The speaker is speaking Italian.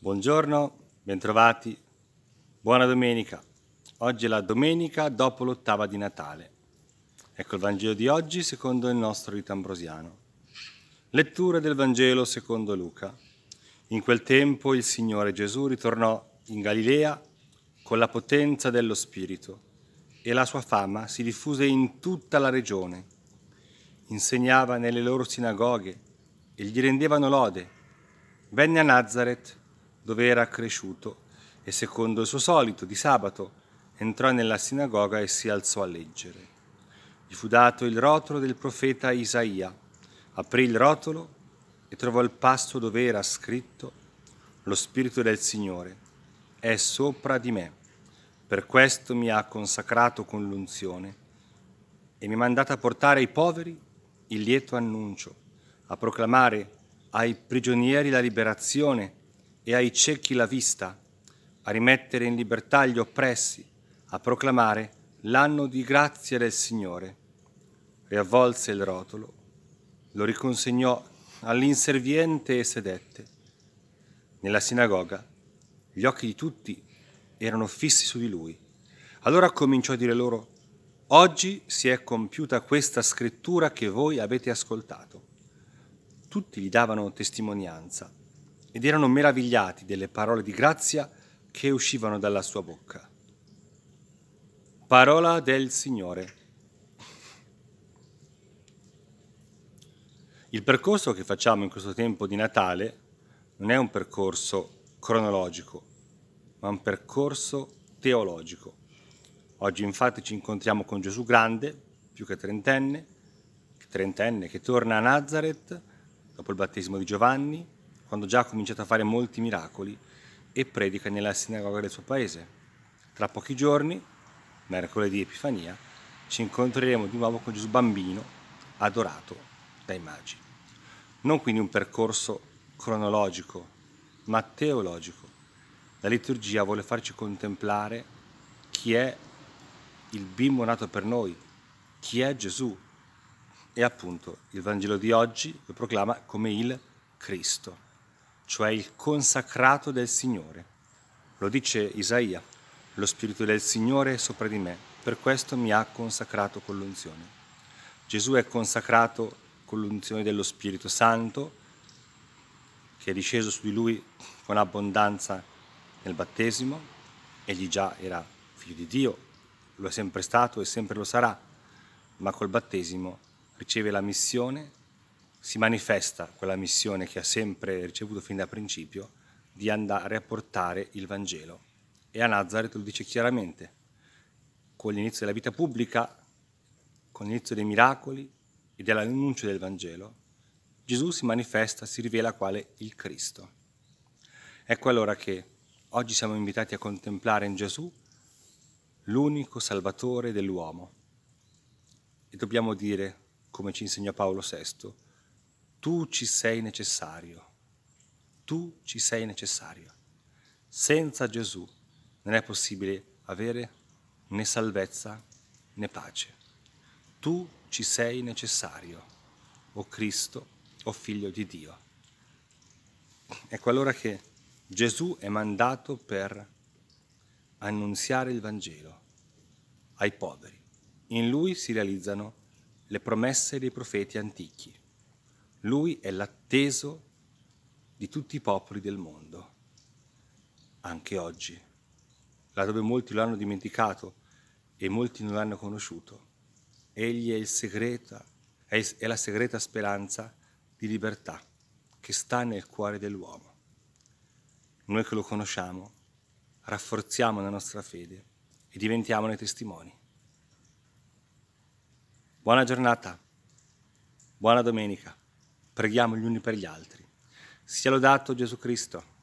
Buongiorno, bentrovati, buona domenica. Oggi è la domenica dopo l'ottava di Natale. Ecco il Vangelo di oggi secondo il nostro rito ambrosiano. Lettura del Vangelo secondo Luca. In quel tempo il Signore Gesù ritornò in Galilea con la potenza dello Spirito e la sua fama si diffuse in tutta la regione. Insegnava nelle loro sinagoghe e gli rendevano lode. Venne a Nazareth dove era cresciuto e secondo il suo solito di sabato entrò nella sinagoga e si alzò a leggere. Gli fu dato il rotolo del profeta Isaia. Aprì il rotolo e trovò il passo dove era scritto Lo Spirito del Signore è sopra di me. Per questo mi ha consacrato con l'unzione e mi ha mandato a portare ai poveri il lieto annuncio, a proclamare ai prigionieri la liberazione e ai ciechi la vista, a rimettere in libertà gli oppressi, a proclamare l'anno di grazia del Signore. Riavvolse il rotolo, lo riconsegnò all'inserviente e sedette. Nella sinagoga gli occhi di tutti erano fissi su di lui. Allora cominciò a dire loro, oggi si è compiuta questa scrittura che voi avete ascoltato. Tutti gli davano testimonianza ed erano meravigliati delle parole di grazia che uscivano dalla sua bocca. Parola del Signore. Il percorso che facciamo in questo tempo di Natale non è un percorso cronologico, ma un percorso teologico. Oggi infatti ci incontriamo con Gesù grande, più che trentenne, trentenne che torna a Nazareth dopo il battesimo di Giovanni, quando già ha cominciato a fare molti miracoli e predica nella sinagoga del suo paese. Tra pochi giorni, mercoledì Epifania, ci incontreremo di nuovo con Gesù bambino, adorato dai magi. Non quindi un percorso cronologico, ma teologico. La liturgia vuole farci contemplare chi è il bimbo nato per noi, chi è Gesù. E appunto il Vangelo di oggi lo proclama come il Cristo cioè il consacrato del Signore. Lo dice Isaia, lo Spirito del Signore è sopra di me, per questo mi ha consacrato con l'unzione. Gesù è consacrato con l'unzione dello Spirito Santo, che è disceso su di lui con abbondanza nel battesimo, egli già era figlio di Dio, lo è sempre stato e sempre lo sarà, ma col battesimo riceve la missione si manifesta quella missione che ha sempre ricevuto fin da principio di andare a portare il Vangelo. E a Nazareth lo dice chiaramente, con l'inizio della vita pubblica, con l'inizio dei miracoli e dell'annuncio del Vangelo, Gesù si manifesta, si rivela quale il Cristo. Ecco allora che oggi siamo invitati a contemplare in Gesù l'unico Salvatore dell'uomo. E dobbiamo dire, come ci insegna Paolo VI, tu ci sei necessario, tu ci sei necessario. Senza Gesù non è possibile avere né salvezza né pace. Tu ci sei necessario, o Cristo, o Figlio di Dio. Ecco allora che Gesù è mandato per annunziare il Vangelo ai poveri. In lui si realizzano le promesse dei profeti antichi. Lui è l'atteso di tutti i popoli del mondo, anche oggi, là dove molti lo hanno dimenticato e molti non l'hanno conosciuto. Egli è, segreta, è la segreta speranza di libertà che sta nel cuore dell'uomo. Noi che lo conosciamo, rafforziamo la nostra fede e diventiamo nei testimoni. Buona giornata, buona domenica preghiamo gli uni per gli altri. Sia lodato Gesù Cristo.